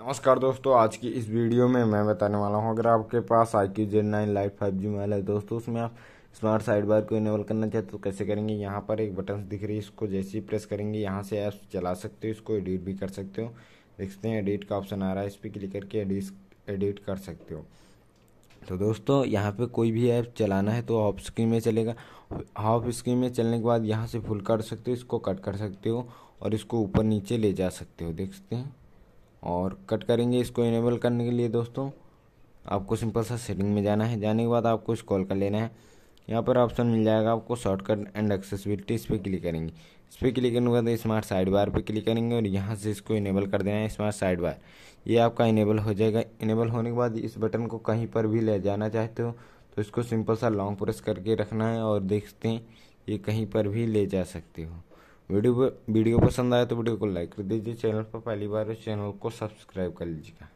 नमस्कार दोस्तों आज की इस वीडियो में मैं बताने वाला हूं अगर आपके पास iQOO Z nine lite five G mobile है दोस्तों उसमें आप स्मार्ट साइड बार को इनेबल करना चाहते तो कैसे करेंगे यहाँ पर एक बटन दिख रही है इसको जैसे ही प्रेस करेंगे यहाँ से ऐप चला सकते हो इसको एडिट भी कर सकते हो देखते हैं एडिट का ऑप्शन आ रहा है इस पर क्लिक करके एडिट एडिट कर सकते हो तो दोस्तों यहाँ पर कोई भी ऐप चलाना है तो ऑफ स्क्रीन में चलेगा ऑफ स्क्रीन में चलने के बाद यहाँ से फुल कर सकते हो इसको कट कर सकते हो और इसको ऊपर नीचे ले जा सकते हो देख सकते हैं और कट करेंगे इसको इनेबल करने के लिए दोस्तों आपको सिंपल सा सेटिंग में जाना है जाने के बाद आपको इस कॉल कर लेना है यहाँ पर ऑप्शन मिल जाएगा आपको शॉर्टकट एंड एक्सेसिबिलिटी इस पर क्लिक करेंगे इस पर क्लिक करने के बाद स्मार्ट साइड बार पर क्लिक करेंगे और यहाँ से इसको इनेबल कर देना है स्मार्ट साइड बार ये आपका इनेबल हो जाएगा इनेबल होने के बाद इस बटन को कहीं पर भी ले जाना चाहते हो तो इसको सिंपल सा लॉन्ग प्रेस करके रखना है और देखते हैं ये कहीं पर भी ले जा सकते हो वीडियो वीडियो पसंद आए तो वीडियो को लाइक कर दीजिए चैनल पर पहली बार उस तो चैनल को सब्सक्राइब कर लीजिएगा